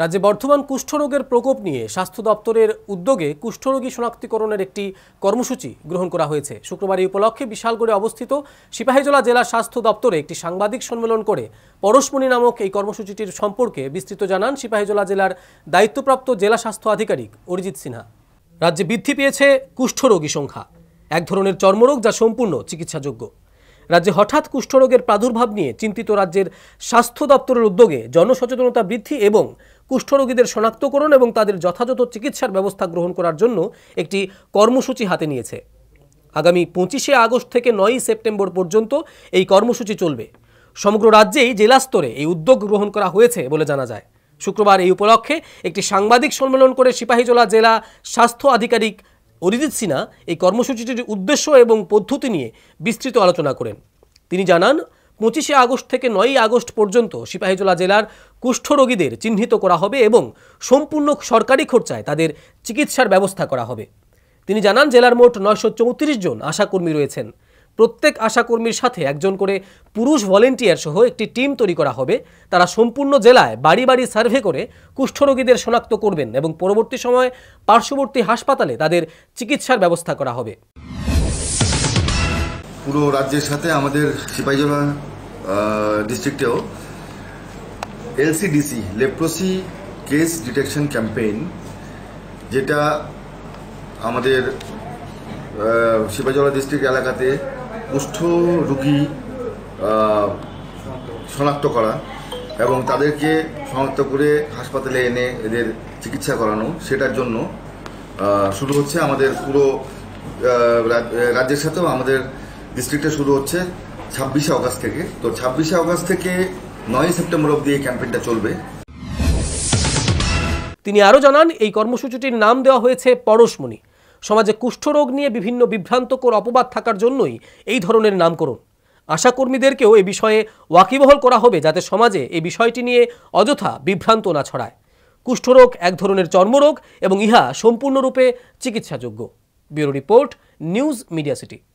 রাজ্যে বর্ধমান কুষ্ঠরোগের প্রকোপ নিয়ে স্বাস্থ্য দপ্তরের উদ্যোগে কুষ্ঠরোগী শনাক্তকরণের একটি কর্মসূচি গ্রহণ করা হয়েছে শুক্রবার এই উপলক্ষে বিশালগড়ে অবস্থিত সিপাহীজলা জেলা স্বাস্থ্য দপ্তরে একটি সাংবাদিক সম্মেলন করে পরশমণি নামক এই কর্মসূচিটির সম্পর্কে বিস্তৃত জানান সিপাহীজলা জেলার দায়িত্বপ্রাপ্ত জেলা স্বাস্থ্য আধিকারিক অরিজিৎ সিনহা রাজ্যে বৃদ্ধি পেয়েছে কুষ্ঠরোগী সংখ্যা এক ধরনের চর্মরোগ যা সম্পূর্ণ চিকিৎসাযোগ্য রাজ্যে হঠাৎ কুষ্ঠরোগের প্রাদুর্ভাব নিয়ে চিন্তিত রাজ্যের স্বাস্থ্য দপ্তরের উদ্যোগে জনসচেতনতা বৃদ্ধি এবং কুষ্ঠরোগীদের শনাক্তকরণ এবং তাদের যথাযথ চিকিৎসার ব্যবস্থা গ্রহণ করার জন্য একটি কর্মসূচি হাতে নিয়েছে আগামী পঁচিশে আগস্ট থেকে নয়ই সেপ্টেম্বর পর্যন্ত এই কর্মসূচি চলবে সমগ্র রাজ্যেই জেলা স্তরে এই উদ্যোগ গ্রহণ করা হয়েছে বলে জানা যায় শুক্রবার এই উপলক্ষে একটি সাংবাদিক সম্মেলন করে সিপাহীজলা জেলা স্বাস্থ্য আধিকারিক অরিজিৎ সিনহা এই কর্মসূচিটির উদ্দেশ্য এবং পদ্ধতি নিয়ে বিস্তৃত আলোচনা করেন তিনি জানান পঁচিশে আগস্ট থেকে নয়ই আগস্ট পর্যন্ত সিপাহীজলা জেলার কুষ্ঠরোগীদের চিহ্নিত করা হবে এবং সম্পূর্ণ সরকারি খরচায় তাদের চিকিৎসার ব্যবস্থা করা হবে তিনি জানান জেলার মোট নয়শো চৌত্রিশ জন আশাকর্মী রয়েছেন প্রত্যেক আশাকর্মীর সাথে একজন করে পুরুষ ভলেন্টিয়ার সহ একটি টিম তৈরি করা হবে তারা সম্পূর্ণ জেলায় বাড়ি বাড়ি সার্ভে করে কুষ্ঠরোগীদের শনাক্ত করবেন এবং পরবর্তী সময়ে পার্শ্ববর্তী হাসপাতালে তাদের চিকিৎসার ব্যবস্থা করা হবে পুরো রাজ্যের সাথে আমাদের সিপাহীজলা ডিস্ট্রিক্টেও LCDC leprosy case detection campaign যেটা আমাদের শিবাজলা ডিস্ট্রিক্ট এলাকাতে কুষ্ঠ রুগী শনাক্ত করা এবং তাদেরকে শনাক্ত করে হাসপাতালে এনে এদের চিকিৎসা করানো সেটার জন্য শুরু হচ্ছে আমাদের পুরো রাজ্যের সাথেও আমাদের ডিস্ট্রিক্টে শুরু হচ্ছে ছাব্বিশে অগাস্ট থেকে তো ছাব্বিশে অগাস্ট থেকে নয় সেপ্টেম্বর অব্দি এই ক্যাম্পেইনটা চলবে তিনি আরও জানান এই কর্মসূচিটির নাম দেওয়া হয়েছে পরশমণি সমাজে কুষ্ঠরোগ নিয়ে বিভিন্ন বিভ্রান্তকর অপবাদ থাকার জন্যই এই ধরনের নামকরণ আশাকর্মীদেরকেও এ বিষয়ে ওয়াকিবহল করা হবে যাতে সমাজে এই বিষয়টি নিয়ে অযথা বিভ্রান্ত না ছড়ায় কুষ্ঠরোগ এক ধরনের চর্মরোগ এবং ইহা সম্পূর্ণরূপে চিকিৎসাযোগ্য bureau report news media city